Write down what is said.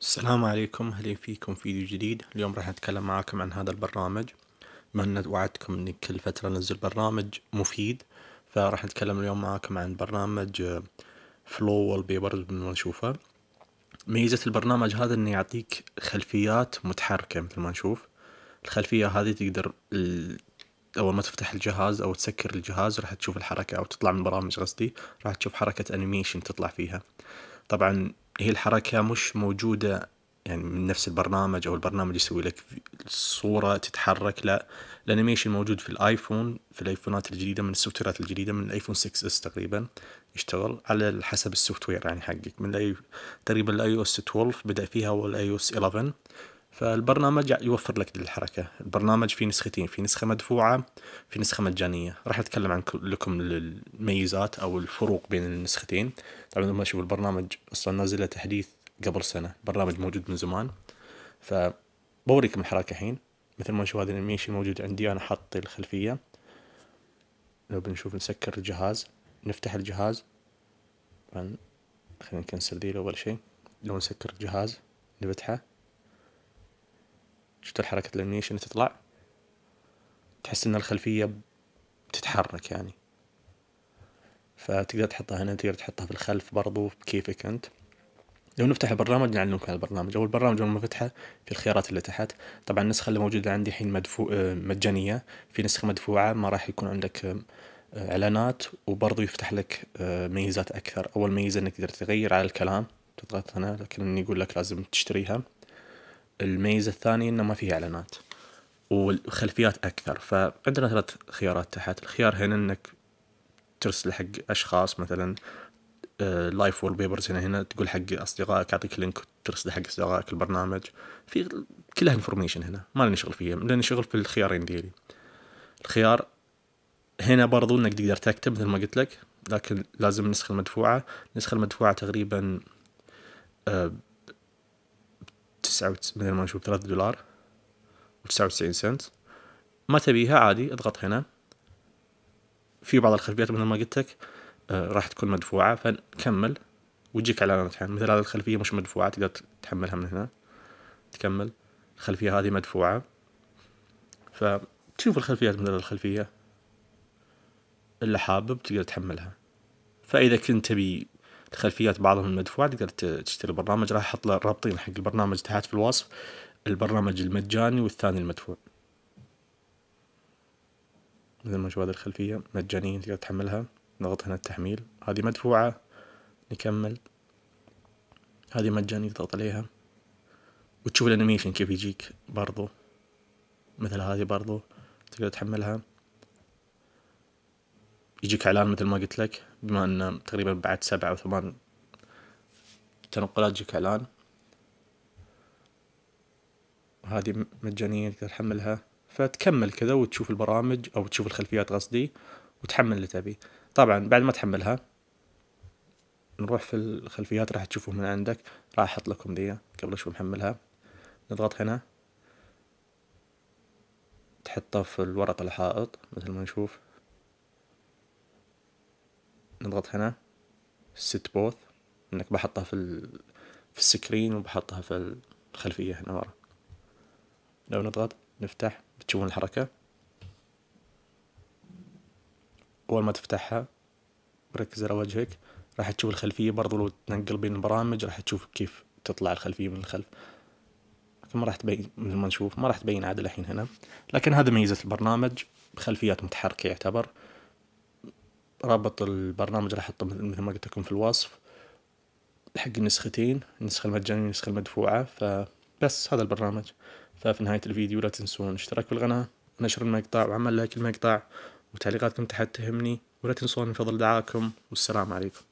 السلام عليكم اهلا فيكم فيديو جديد اليوم راح نتكلم معاكم عن هذا البرنامج بما ان وعدتكم اني كل فترة انزل برنامج مفيد فراح نتكلم اليوم معاكم عن برنامج فلو وول بيبرز ما نشوفه ميزة البرنامج هذا انه يعطيك خلفيات متحركة مثل ما نشوف الخلفية هذه تقدر ال... اول ما تفتح الجهاز او تسكر الجهاز راح تشوف الحركة او تطلع من البرامج قصدي راح تشوف حركة انيميشن تطلع فيها طبعا هي الحركة مش موجودة يعني من نفس البرنامج او البرنامج يسوي لك الصورة تتحرك لا الانيميشن موجود في الايفون في الايفونات الجديدة من السوفتويرات الجديدة من الايفون 6 اس تقريبا يشتغل على حسب السوفتوير يعني حقك من الأي... تقريبا الاي او اس 12 بدا فيها والاي او اس 11 فالبرنامج يوفر لك الحركة البرنامج فيه نسختين في نسخة مدفوعة في نسخة مجانية راح أتكلم عن لكم الميزات أو الفروق بين النسختين طبعا لما أشوف البرنامج أصلا نازله تحديث قبل سنة البرنامج موجود من زمان فبوريكم الحركة الحين مثل ما نشوف هذا الانيميشن موجود عندي أنا حاط الخلفية لو بنشوف نسكر الجهاز نفتح الجهاز طبعا خلينا نكنسل ذي أول شيء لو نسكر الجهاز نفتحه شفت الحركة الانيميشن تطلع تحس ان الخلفية بتتحرك يعني فتقدر تحطها هنا تقدر تحطها في الخلف برضو بكيفك انت لو نفتح البرنامج نعلمك على البرنامج اول برنامج اول ما فتحه في الخيارات اللي تحت طبعا النسخه اللي موجوده عندي الحين مدفوع آه، مجانيه في نسخه مدفوعه ما راح يكون عندك آه، اعلانات وبرضو يفتح لك آه، ميزات اكثر اول ميزه انك تقدر تغير على الكلام تضغط هنا لكن يقول لك لازم تشتريها الميزه الثانيه انه ما فيه اعلانات والخلفيات اكثر فعندنا ثلاث خيارات تحت الخيار هنا انك ترسل حق اشخاص مثلا لايف وول بيبرز هنا هنا تقول حق اصدقائك اعطيك لينك ترسله حق اصدقائك البرنامج في كلها انفورميشن هنا ما لنا شغل فيها لنا شغل في الخيارين ديالي الخيار هنا برضو انك تقدر تكتب مثل ما قلت لك لكن لازم النسخه المدفوعه النسخه المدفوعه تقريبا آه، تسعة مثل ما نشوف ثلاثة دولار وتسعة وتسعين سنت ما تبيها عادي اضغط هنا في بعض الخلفيات مثل ما قلت لك آه، راح تكون مدفوعة فنكمل وتجيك علامة الحين يعني. مثل هذه الخلفية مش مدفوعة تقدر تحملها من هنا تكمل الخلفية هذه مدفوعة فتشوف الخلفيات مثل الخلفية اللي حابب تقدر تحملها فإذا كنت تبي الخلفيات بعضهم المدفوع تقدر تشتري البرنامج راح احط له الرابطين حق البرنامج تحت في الوصف البرنامج المجاني والثاني المدفوع مثل ما شو هذه الخلفية مجانية تقدر تحملها نضغط هنا التحميل هذه مدفوعة نكمل هذه مجانية تضغط عليها وتشوف الانيميشن كيف يجيك برضو مثل هذه برضو تقدر تحملها يجيك اعلان مثل ما قلت لك بما أن تقريبا بعد سبعة أو ثمان تنقلات جيك إعلان هذه مجانية تقدر تحملها فتكمل كذا وتشوف البرامج أو تشوف الخلفيات قصدي وتحمل اللي تبي طبعا بعد ما تحملها نروح في الخلفيات راح تشوفوه من عندك راح احط لكم ذي قبل شوي محملها نضغط هنا تحطه في الورقة الحائط مثل ما نشوف نضغط هنا ست بوث انك بحطها في في السكرين وبحطها في الخلفية هنا ورا لو نضغط نفتح بتشوفون الحركة أول ما تفتحها ركز على وجهك راح تشوف الخلفية برضو لو تنقل بين البرامج راح تشوف كيف تطلع الخلفية من الخلف ما راح تبين مثل ما نشوف ما راح تبين عاد الحين هنا لكن هذا ميزة البرنامج خلفيات متحركة يعتبر رابط البرنامج راح احطه مثل ما قلت لكم في الوصف حق النسختين النسخة المجانية والنسخة المدفوعة فبس هذا البرنامج ففي نهاية الفيديو لا تنسون الاشتراك في القناة ونشر المقطع وعمل لايك المقطع وتعليقاتكم تحت تهمني ولا تنسون من فضل دعاكم والسلام عليكم